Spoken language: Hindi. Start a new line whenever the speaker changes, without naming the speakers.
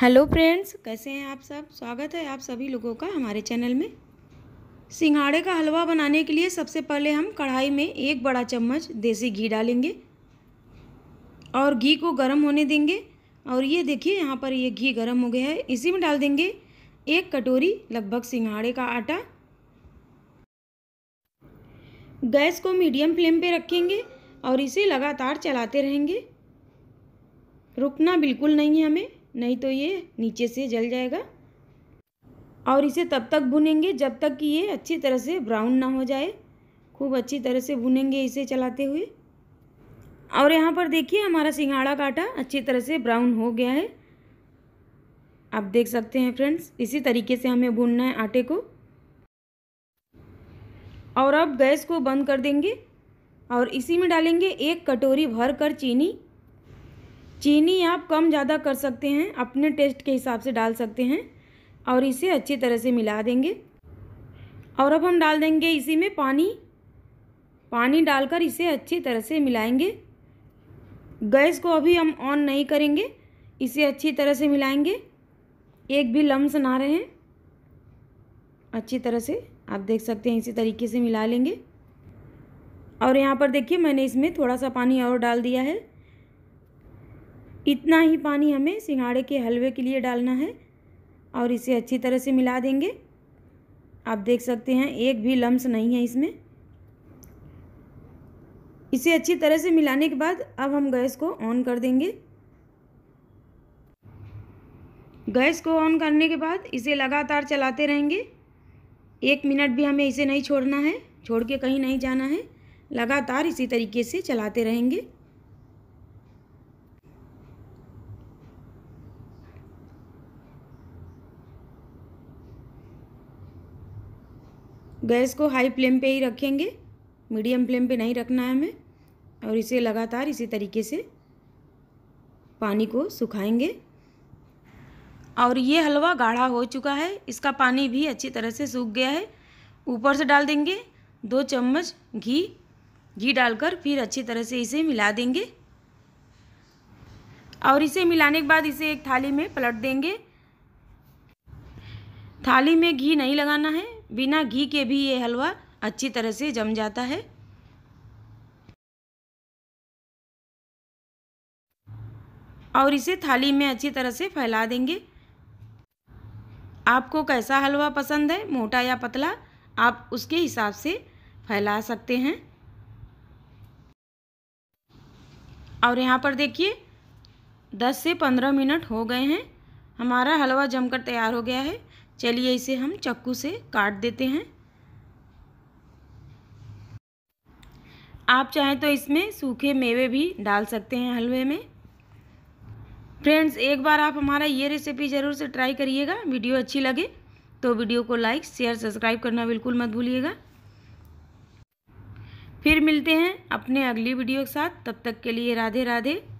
हेलो फ्रेंड्स कैसे हैं आप सब स्वागत है आप सभी लोगों का हमारे चैनल में सिंघाड़े का हलवा बनाने के लिए सबसे पहले हम कढ़ाई में एक बड़ा चम्मच देसी घी डालेंगे और घी को गर्म होने देंगे और ये देखिए यहाँ पर ये घी गर्म हो गया है इसी में डाल देंगे एक कटोरी लगभग सिंघाड़े का आटा गैस को मीडियम फ्लेम पर रखेंगे और इसे लगातार चलाते रहेंगे रुकना बिल्कुल नहीं है हमें नहीं तो ये नीचे से जल जाएगा और इसे तब तक भुनेंगे जब तक कि ये अच्छी तरह से ब्राउन ना हो जाए खूब अच्छी तरह से भुनेंगे इसे चलाते हुए और यहाँ पर देखिए हमारा सिंगाड़ा का आटा अच्छी तरह से ब्राउन हो गया है आप देख सकते हैं फ्रेंड्स इसी तरीके से हमें भूनना है आटे को और अब गैस को बंद कर देंगे और इसी में डालेंगे एक कटोरी भर कर चीनी चीनी आप कम ज़्यादा कर सकते हैं अपने टेस्ट के हिसाब से डाल सकते हैं और इसे अच्छी तरह से मिला देंगे और अब हम डाल देंगे इसी में पानी पानी डालकर इसे अच्छी तरह से मिलाएंगे गैस को अभी हम ऑन नहीं करेंगे इसे अच्छी तरह से मिलाएंगे एक भी लम्स ना रहे हैं अच्छी तरह से आप देख सकते हैं इसी तरीके से मिला लेंगे और यहाँ पर देखिए मैंने इसमें थोड़ा सा पानी और डाल दिया है इतना ही पानी हमें सिंघाड़े के हलवे के लिए डालना है और इसे अच्छी तरह से मिला देंगे आप देख सकते हैं एक भी लम्स नहीं है इसमें इसे अच्छी तरह से मिलाने के बाद अब हम गैस को ऑन कर देंगे गैस को ऑन करने के बाद इसे लगातार चलाते रहेंगे एक मिनट भी हमें इसे नहीं छोड़ना है छोड़ के कहीं नहीं जाना है लगातार इसी तरीके से चलाते रहेंगे गैस को हाई फ्लेम पे ही रखेंगे मीडियम फ्लेम पे नहीं रखना है हमें और इसे लगातार इसी तरीके से पानी को सुखाएंगे और ये हलवा गाढ़ा हो चुका है इसका पानी भी अच्छी तरह से सूख गया है ऊपर से डाल देंगे दो चम्मच घी घी डालकर फिर अच्छी तरह से इसे मिला देंगे और इसे मिलाने के बाद इसे एक थाली में पलट देंगे थाली में घी नहीं लगाना है बिना घी के भी ये हलवा अच्छी तरह से जम जाता है और इसे थाली में अच्छी तरह से फैला देंगे आपको कैसा हलवा पसंद है मोटा या पतला आप उसके हिसाब से फैला सकते हैं और यहाँ पर देखिए 10 से 15 मिनट हो गए हैं हमारा हलवा जमकर तैयार हो गया है चलिए इसे हम चक्कू से काट देते हैं आप चाहें तो इसमें सूखे मेवे भी डाल सकते हैं हलवे में फ्रेंड्स एक बार आप हमारा ये रेसिपी ज़रूर से ट्राई करिएगा वीडियो अच्छी लगे तो वीडियो को लाइक शेयर सब्सक्राइब करना बिल्कुल मत भूलिएगा फिर मिलते हैं अपने अगली वीडियो के साथ तब तक के लिए राधे राधे